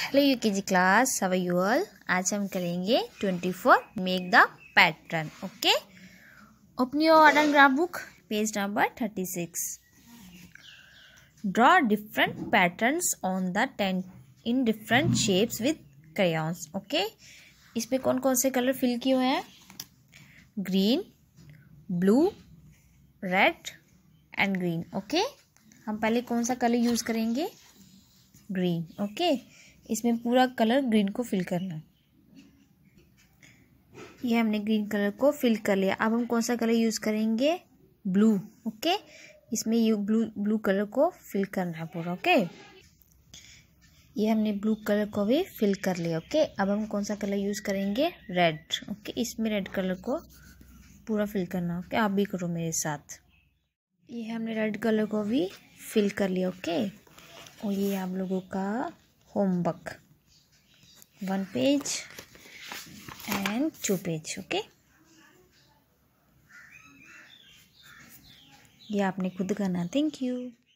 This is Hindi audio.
Hello U K G class how you all आज हम करेंगे twenty four make the pattern okay open your order graph book page number thirty six draw different patterns on the tent in different shapes with crayons okay इसमें कौन कौन से कलर फिल किए हुए हैं green blue red and green okay हम पहले कौन सा कलर यूज़ करेंगे ग्रीन ओके okay? इसमें पूरा कलर ग्रीन को फिल करना है ये हमने ग्रीन कलर को फिल कर लिया अब हम कौन सा कलर यूज़ करेंगे ब्लू ओके इसमें ये ब्लू ब्लू कलर को फिल करना है पूरा ओके ये हमने ब्लू कलर को भी फिल कर लिया ओके अब हम कौन सा कलर यूज़ करेंगे रेड ओके इसमें रेड कलर को पूरा फिल करना ओके आप भी करो मेरे साथ ये हमने रेड कलर को भी फिल कर लिया ओके और ये आप लोगों का homework one page and two page okay ये आपने खुद करना थैंक यू